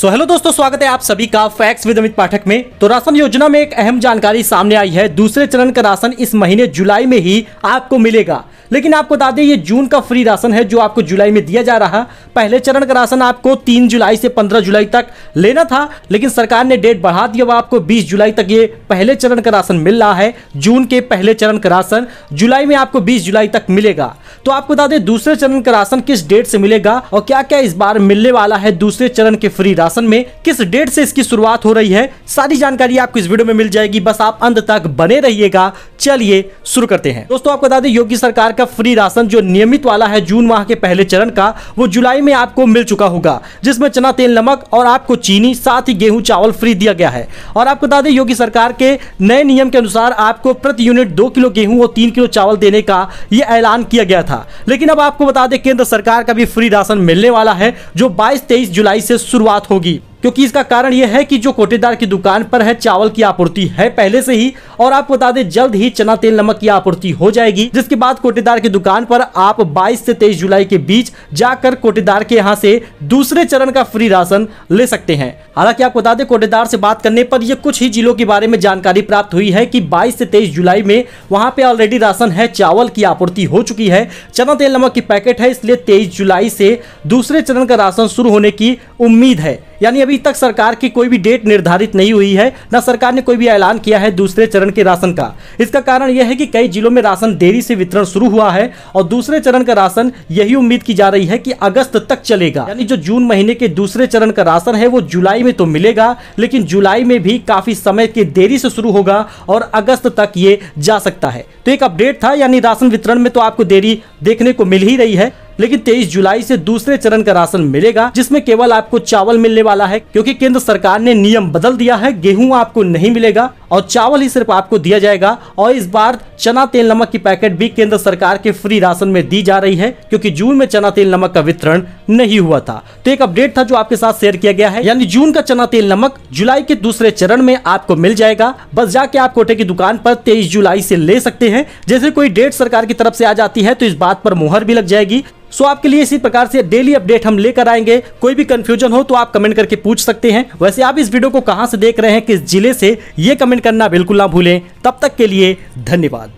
so hello दोस्तों स्वागत है आप सभी का फैक्स विद अमित पाठक में तो राशन योजना में एक अहम जानकारी सामने आई है दूसरे चरण का राशन इस महीने जुलाई में ही आपको मिलेगा लेकिन आपको बता दें ये जून का फ्री राशन है जो आपको जुलाई में दिया जा रहा पहले चरण का राशन आपको तीन जुलाई से पंद्रह जुलाई तक लेना था लेकिन सरकार ने डेट बढ़ा दिया हुआ आपको बीस जुलाई तक ये पहले चरण का राशन मिल रहा है जून के पहले चरण का राशन जुलाई में आपको बीस जुलाई तक मिलेगा तो आपको बता दें दूसरे चरण का राशन किस डेट से मिलेगा और क्या क्या इस बार मिलने वाला है दूसरे चरण के फ्री राशन में किस डेट से इसकी शुरुआत हो रही है सारी जानकारी आपको इस वीडियो में मिल जाएगी बस आप अंत तक बने रहिएगा चलिए शुरू करते हैं दोस्तों आपको बता दें योगी सरकार का का फ्री राशन जो नियमित वाला है जून माह के पहले चरण का वो जुलाई में आपको मिल चुका होगा जिसमें चना तेल नमक और आपको चीनी साथ ही गेहूं चावल फ्री दिया गया है और आपको बता दें योगी सरकार के नए नियम के अनुसार आपको प्रति यूनिट दो किलो गेहूं और तीन किलो चावल देने का यह ऐलान किया गया था लेकिन अब आपको बता दें केंद्र सरकार का भी फ्री राशन मिलने वाला है जो बाईस तेईस जुलाई से शुरुआत होगी क्योंकि इसका कारण यह है कि जो कोटेदार की दुकान पर है चावल की आपूर्ति है पहले से ही और आपको बता दें जल्द ही चना तेल नमक की आपूर्ति हो जाएगी जिसके बाद कोटेदार की दुकान पर आप 22 से 23 जुलाई के बीच जाकर कोटेदार के यहाँ से दूसरे चरण का फ्री राशन ले सकते हैं हालांकि आपको बता दें कोटेदार से बात करने पर यह कुछ ही जिलों के बारे में जानकारी प्राप्त हुई है की बाईस से तेईस जुलाई में वहाँ पे ऑलरेडी राशन है चावल की आपूर्ति हो चुकी है चना तेल नमक की पैकेट है इसलिए तेईस जुलाई से दूसरे चरण का राशन शुरू होने की उम्मीद है यानी अभी तक सरकार की कोई भी डेट निर्धारित नहीं हुई है न सरकार ने कोई भी ऐलान किया है दूसरे चरण के राशन का इसका कारण यह है कि कई जिलों में राशन देरी से वितरण शुरू हुआ है और दूसरे चरण का राशन यही उम्मीद की जा रही है कि अगस्त तक चलेगा यानी जो जून महीने के दूसरे चरण का राशन है वो जुलाई में तो मिलेगा लेकिन जुलाई में भी काफी समय के देरी से शुरू होगा और अगस्त तक ये जा सकता है तो एक अपडेट था यानी राशन वितरण में तो आपको देरी देखने को मिल ही रही है लेकिन तेईस जुलाई से दूसरे चरण का राशन मिलेगा जिसमें केवल आपको चावल मिलने वाला है क्योंकि केंद्र सरकार ने नियम बदल दिया है गेहूं आपको नहीं मिलेगा और चावल ही सिर्फ आपको दिया जाएगा और इस बार चना तेल नमक की पैकेट भी केंद्र सरकार के फ्री राशन में दी जा रही है क्योंकि जून में चना तेल नमक का वितरण नहीं हुआ था तो एक अपडेट था जो आपके साथ शेयर किया गया है यानी जून का चना तेल नमक जुलाई के दूसरे चरण में आपको मिल जाएगा बस जाके आप कोटे की दुकान पर तेईस जुलाई से ले सकते हैं जैसे कोई डेट सरकार की तरफ से आ जाती है तो इस बात पर मुहर भी लग जाएगी सो आपके लिए इसी प्रकार से डेली अपडेट हम लेकर आएंगे कोई भी कंफ्यूजन हो तो आप कमेंट करके पूछ सकते हैं वैसे आप इस वीडियो को कहां से देख रहे हैं किस जिले से ये कमेंट करना बिल्कुल ना भूलें तब तक के लिए धन्यवाद